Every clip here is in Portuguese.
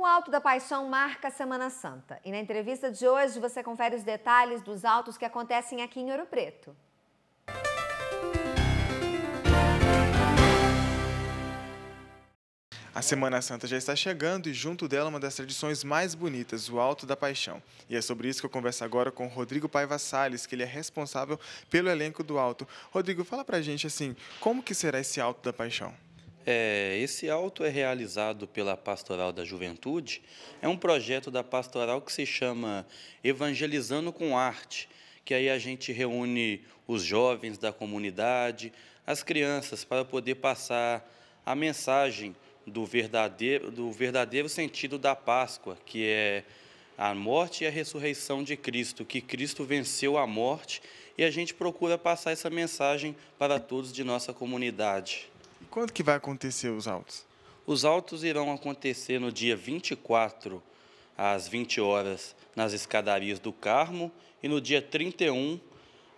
O Alto da Paixão marca a Semana Santa e na entrevista de hoje você confere os detalhes dos autos que acontecem aqui em Ouro Preto. A Semana Santa já está chegando e junto dela uma das tradições mais bonitas, o Alto da Paixão. E é sobre isso que eu converso agora com Rodrigo Paiva Salles, que ele é responsável pelo elenco do Alto. Rodrigo, fala pra gente assim, como que será esse Alto da Paixão? É, esse auto é realizado pela Pastoral da Juventude. É um projeto da Pastoral que se chama Evangelizando com Arte, que aí a gente reúne os jovens da comunidade, as crianças, para poder passar a mensagem do verdadeiro, do verdadeiro sentido da Páscoa, que é a morte e a ressurreição de Cristo, que Cristo venceu a morte, e a gente procura passar essa mensagem para todos de nossa comunidade. Quando que vai acontecer os autos? Os autos irão acontecer no dia 24 às 20 horas nas escadarias do Carmo e no dia 31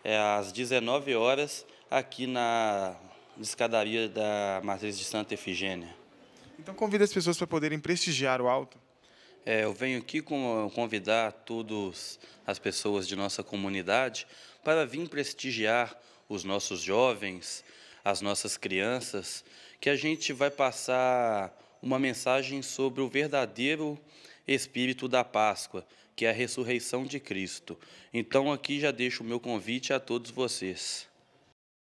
é, às 19 horas aqui na escadaria da matriz de Santa Efigênia. Então convida as pessoas para poderem prestigiar o alto. É, eu venho aqui convidar todas as pessoas de nossa comunidade para vir prestigiar os nossos jovens, às nossas crianças, que a gente vai passar uma mensagem sobre o verdadeiro espírito da Páscoa, que é a ressurreição de Cristo. Então aqui já deixo o meu convite a todos vocês.